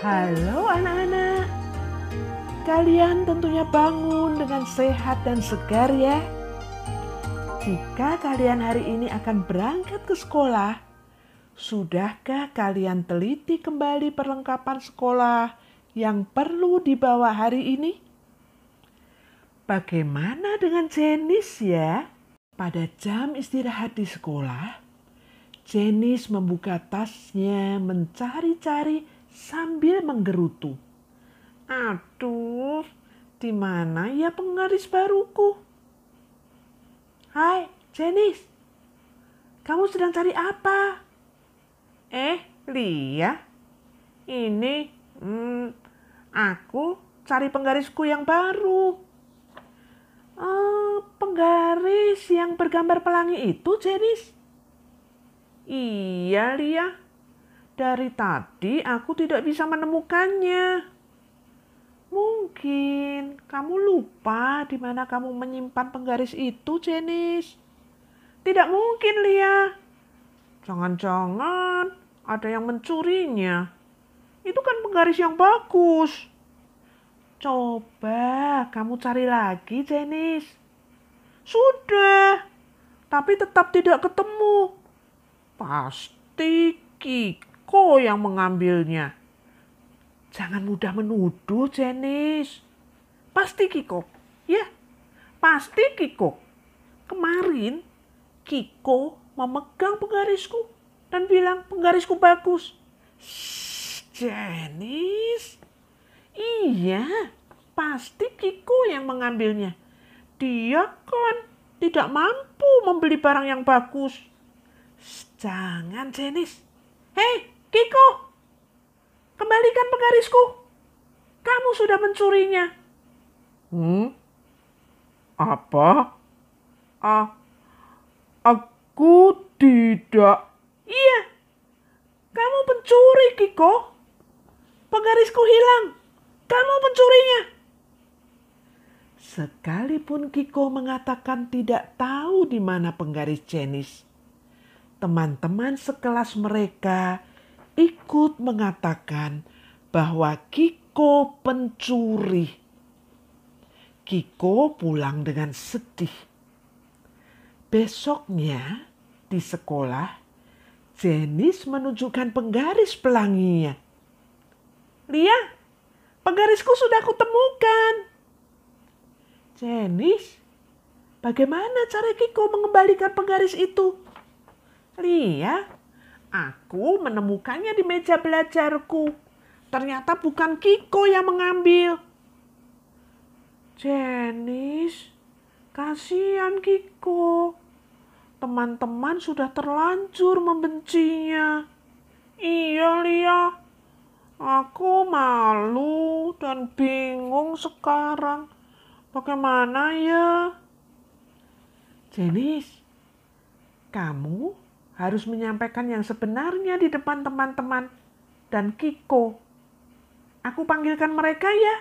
Halo anak-anak, kalian tentunya bangun dengan sehat dan segar ya. Jika kalian hari ini akan berangkat ke sekolah, sudahkah kalian teliti kembali perlengkapan sekolah yang perlu dibawa hari ini? Bagaimana dengan jenis ya? Pada jam istirahat di sekolah, Jenis membuka tasnya mencari-cari sambil menggerutu. Aduh, di mana ya penggaris baruku? Hai, Jenis. Kamu sedang cari apa? Eh, Lia. Ini, hmm, aku cari penggarisku yang baru. Oh, penggaris yang bergambar pelangi itu, Jenis? Iya, Lia. Dari tadi aku tidak bisa menemukannya. Mungkin kamu lupa di mana kamu menyimpan penggaris itu, Jenis. Tidak mungkin, Lia. Jangan-jangan ada yang mencurinya. Itu kan penggaris yang bagus. Coba kamu cari lagi, Jenis. Sudah, tapi tetap tidak ketemu. Pasti Kiki kau yang mengambilnya. Jangan mudah menuduh, Jenis. Pasti Kiko, ya. Pasti Kiko. Kemarin Kiko memegang penggarisku dan bilang penggarisku bagus. Shh, Jenis. Iya, pasti Kiko yang mengambilnya. Dia kan tidak mampu membeli barang yang bagus. Shh, jangan, Jenis. Hei, Kiko, kembalikan penggarisku. Kamu sudah mencurinya. Hmm? Apa? Ah, aku tidak. Iya, kamu pencuri, Kiko. Penggarisku hilang. Kamu pencurinya. Sekalipun Kiko mengatakan tidak tahu di mana penggaris jenis, teman-teman sekelas mereka ikut mengatakan bahwa Kiko pencuri. Kiko pulang dengan sedih. Besoknya di sekolah, Jenis menunjukkan penggaris pelanginya. Lia, penggarisku sudah kutemukan. Jenis, bagaimana cara Kiko mengembalikan penggaris itu? Lia, Aku menemukannya di meja belajarku. Ternyata bukan Kiko yang mengambil. Jenis, kasihan Kiko. Teman-teman sudah terlanjur membencinya. Iya, Lia. Aku malu dan bingung sekarang. Bagaimana ya? Jenis, kamu harus menyampaikan yang sebenarnya di depan teman-teman dan Kiko. Aku panggilkan mereka ya.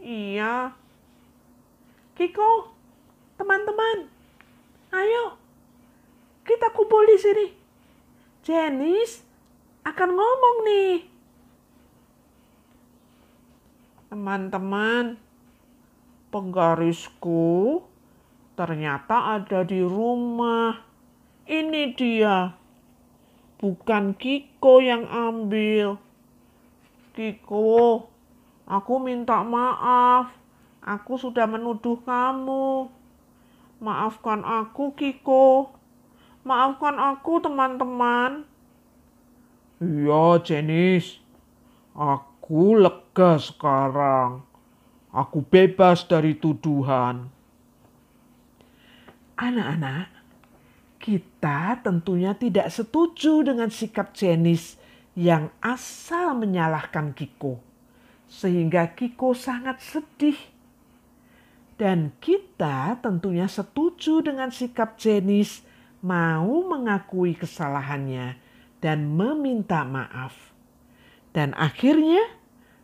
Iya. Kiko, teman-teman, ayo. Kita kumpul di sini. Jenis akan ngomong nih. Teman-teman, penggarisku ternyata ada di rumah ini dia. Bukan Kiko yang ambil. Kiko, aku minta maaf. Aku sudah menuduh kamu. Maafkan aku, Kiko. Maafkan aku, teman-teman. Iya, Jenis. Aku lega sekarang. Aku bebas dari tuduhan. Anak-anak, kita tentunya tidak setuju dengan sikap Jenis yang asal menyalahkan Kiko. Sehingga Kiko sangat sedih. Dan kita tentunya setuju dengan sikap Jenis mau mengakui kesalahannya dan meminta maaf. Dan akhirnya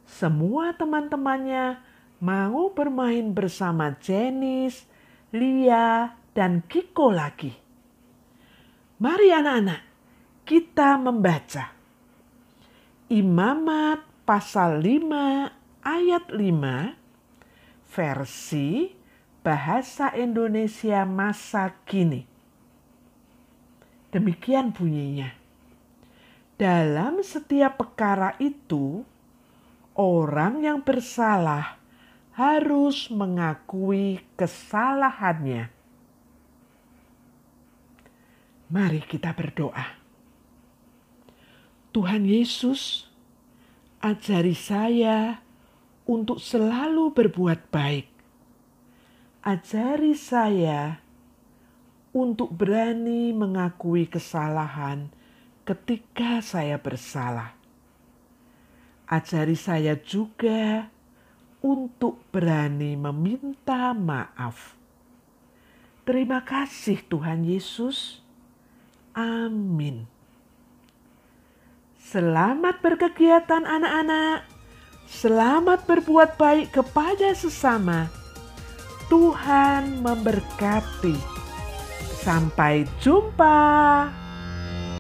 semua teman-temannya mau bermain bersama Jenis, Lia, dan Kiko lagi. Mari anak-anak, kita membaca. Imamat pasal 5 ayat 5 versi bahasa Indonesia masa kini. Demikian bunyinya. Dalam setiap perkara itu, orang yang bersalah harus mengakui kesalahannya Mari kita berdoa. Tuhan Yesus, ajari saya untuk selalu berbuat baik. Ajari saya untuk berani mengakui kesalahan ketika saya bersalah. Ajari saya juga untuk berani meminta maaf. Terima kasih, Tuhan Yesus. Amin. Selamat berkegiatan anak-anak. Selamat berbuat baik kepada sesama. Tuhan memberkati. Sampai jumpa.